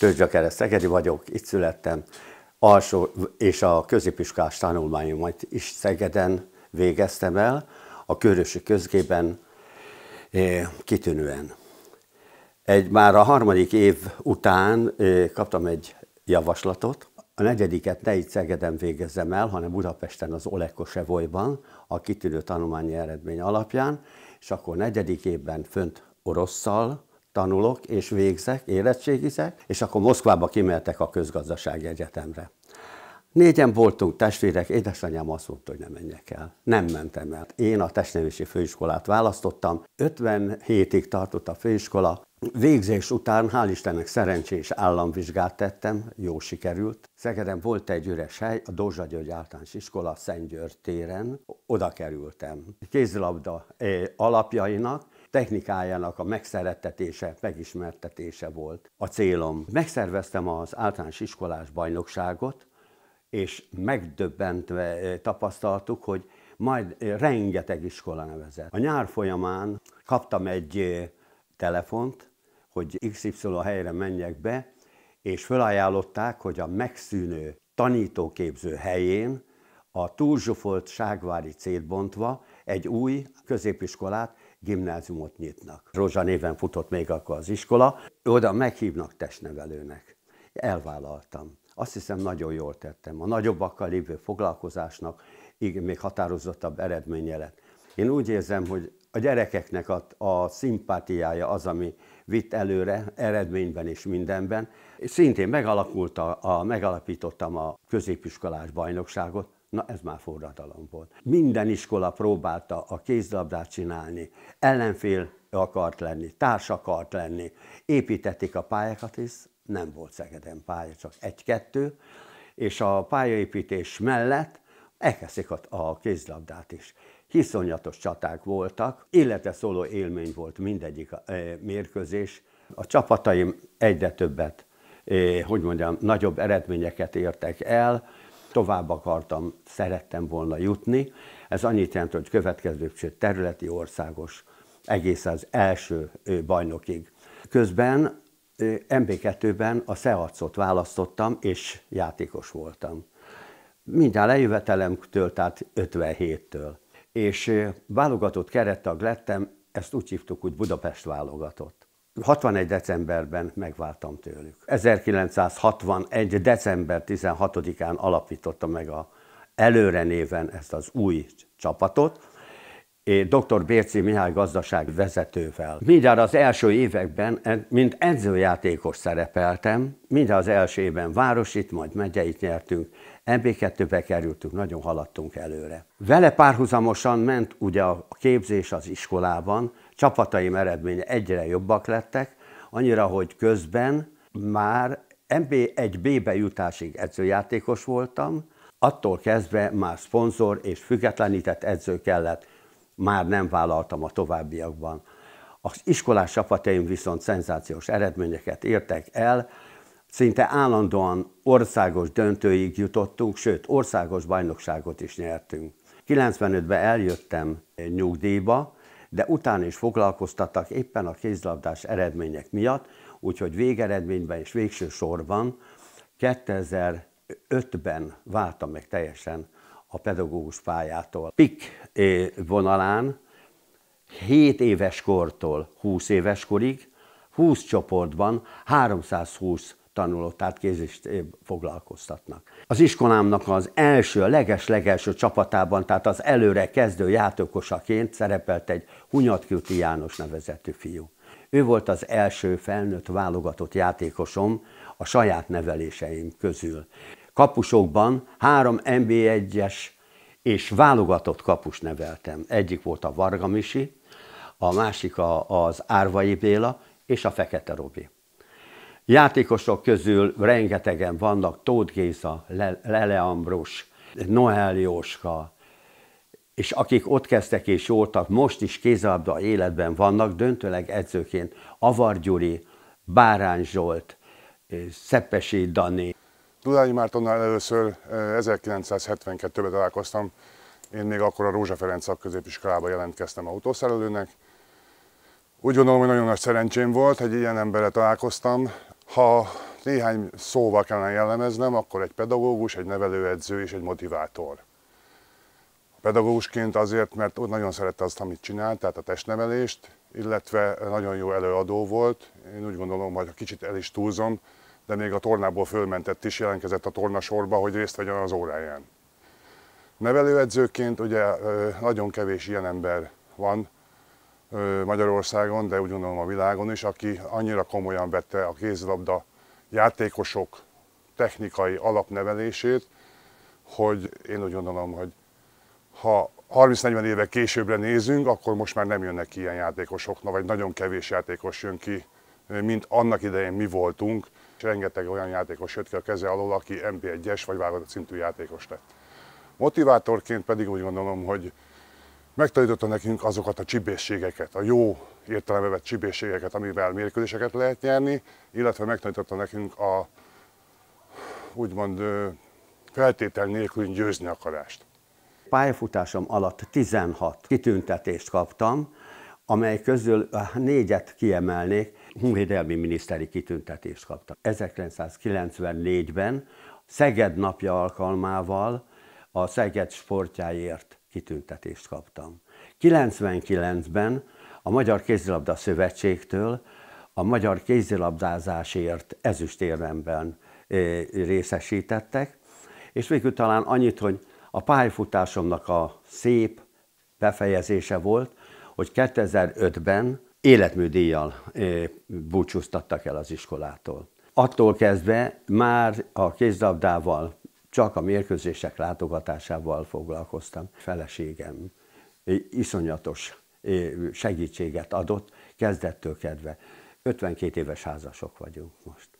Tőzsökereszt, Szegedi vagyok, itt születtem, alsó és a középiskás tanulmányomat is Szegeden végeztem el, a Körösi közgében eh, kitűnően. Egy, már a harmadik év után eh, kaptam egy javaslatot, a negyediket ne itt Szegeden végezzem el, hanem Budapesten az Olekosevolyban, a kitűnő tanulmányi eredmény alapján, és akkor negyedik évben fönt orosszal, tanulok és végzek, érettségizek, és akkor Moszkvába kimeltek a közgazdasági egyetemre. Négyen voltunk testvérek, édesanyám azt mondta, hogy nem menjek el. Nem mentem el. Én a testnevési főiskolát választottam. 57-ig tartott a főiskola. Végzés után, hál' Istennek szerencsés államvizsgát tettem, jó sikerült. Szegeden volt egy üres hely, a Dózsa György általános iskola Szentgyörgy téren. Oda kerültem. Kézlabda eh, alapjainak, technikájának a megszerettetése, megismertetése volt a célom. Megszerveztem az általános iskolás bajnokságot, és megdöbbentve eh, tapasztaltuk, hogy majd eh, rengeteg iskola nevezett. A nyár folyamán kaptam egy eh, telefont, hogy XY helyre menjek be, és felajánlották, hogy a megszűnő tanítóképző helyén a túlzsufolt Ságvári célbontva egy új középiskolát gimnáziumot nyitnak. Rózsa néven futott még akkor az iskola, oda meghívnak testnevelőnek. Elvállaltam. Azt hiszem, nagyon jól tettem. A nagyobbakkal lévő foglalkozásnak még határozottabb eredménye lett. Én úgy érzem, hogy a gyerekeknek a, a szimpátiája az, ami vitt előre eredményben és mindenben. Szintén megalakult a, a, megalapítottam a középiskolás bajnokságot, Na ez már forradalom volt. Minden iskola próbálta a kézlabdát csinálni, ellenfél akart lenni, társ akart lenni, építették a pályákat, is, nem volt Szegeden pálya, csak egy-kettő, és a pályaépítés mellett elkezdték a kézlabdát is. Hiszonyatos csaták voltak, illetve szóló élmény volt mindegyik eh, mérkőzés. A csapataim egyre többet, eh, hogy mondjam, nagyobb eredményeket értek el, tovább akartam, szerettem volna jutni. Ez annyit jelent, hogy következő területi országos egész az első bajnokig. Közben MB2-ben a Seacot választottam, és játékos voltam. Minden lejövetelemtől, tehát 57-től. És válogatott kerettag lettem, ezt úgy hívtuk, hogy Budapest válogatott. 61. decemberben megváltam tőlük. 1961. december 16-án alapította meg a előre néven ezt az új csapatot, dr. Bérci Mihály gazdaság vezetővel. Mindjárt az első években, eh, mint edzőjátékos szerepeltem, mindjárt az első évben városit, majd megyeit nyertünk, MB2-be kerültünk, nagyon haladtunk előre. Vele párhuzamosan ment ugye a képzés az iskolában, csapataim eredménye egyre jobbak lettek, annyira, hogy közben már MB1B-be jutásig edzőjátékos voltam, attól kezdve már szponzor és függetlenített edző kellett, már nem vállaltam a továbbiakban. Az iskolás csapataim viszont szenzációs eredményeket értek el, szinte állandóan országos döntőig jutottunk, sőt, országos bajnokságot is nyertünk. 95-ben eljöttem nyugdíjba, de utána is foglalkoztattak éppen a kézlabdás eredmények miatt, úgyhogy végeredményben és végső sorban 2005-ben váltam meg teljesen a pedagógus pályától. PIK eh, vonalán 7 éves kortól 20 éves korig 20 csoportban 320 tanulót, tehát eh, foglalkoztatnak. Az iskolámnak az első, a leges-legelső csapatában, tehát az előre kezdő játékosaként szerepelt egy Hunyatkőti János nevezetű fiú. Ő volt az első felnőtt válogatott játékosom a saját neveléseim közül kapusokban három NB1-es és válogatott kapus neveltem. Egyik volt a Varga Misi, a másik a, az Árvai Béla és a Fekete Robi. Játékosok közül rengetegen vannak, Tóth Géza, Lele Ambrus, Noel Jóska, és akik ott kezdtek és voltak most is kézabda életben vannak, döntőleg edzőként Avar Gyuri, Bárány Zsolt, Szepesi Dani, Dudányi Mártonnal először 1972-ben eh, találkoztam. Én még akkor a Rózsa Ferenc szakközépiskolába jelentkeztem autószerelőnek. Úgy gondolom, hogy nagyon nagy szerencsém volt, hogy ilyen emberre találkoztam. Ha néhány szóval kellene jellemeznem, akkor egy pedagógus, egy nevelőedző és egy motivátor. Pedagógusként azért, mert nagyon szerette azt, amit csinált, tehát a testnevelést, illetve nagyon jó előadó volt. Én úgy gondolom, hogy ha kicsit el is túlzom, de még a tornából fölmentett is jelentkezett a tornasorba, hogy részt vegyen az óráján. Nevelőedzőként ugye nagyon kevés ilyen ember van Magyarországon, de úgy gondolom a világon is, aki annyira komolyan vette a kézlabda játékosok technikai alapnevelését, hogy én úgy gondolom, hogy ha 30-40 éve későbbre nézünk, akkor most már nem jönnek ki ilyen játékosok, vagy nagyon kevés játékos jön ki, mint annak idején mi voltunk, Rengeteg olyan játékos jött ki a keze alól, aki mp 1 es vagy válogatott szintű játékos lett. Motivátorként pedig úgy gondolom, hogy megtanította nekünk azokat a csibészségeket, a jó értelembe vett csibészségeket, amivel mérkőzéseket lehet nyerni, illetve megtanította nekünk a úgymond feltétel nélkül győzni akarást. Pályafutásom alatt 16 kitüntetést kaptam, amely közül négyet kiemelnék honvédelmi miniszteri kitüntetést kapta. 1994-ben Szeged napja alkalmával a Szeged sportjáért kitüntetést kaptam. 99-ben a Magyar Kézilabda Szövetségtől a magyar kézilabdázásért ezüstéremben részesítettek, és végül talán annyit, hogy a pályafutásomnak a szép befejezése volt, hogy 2005-ben életműdíjjal eh, búcsúztattak el az iskolától. Attól kezdve már a kézdabdával, csak a mérkőzések látogatásával foglalkoztam. Feleségem eh, iszonyatos eh, segítséget adott kezdettől kedve. 52 éves házasok vagyunk most.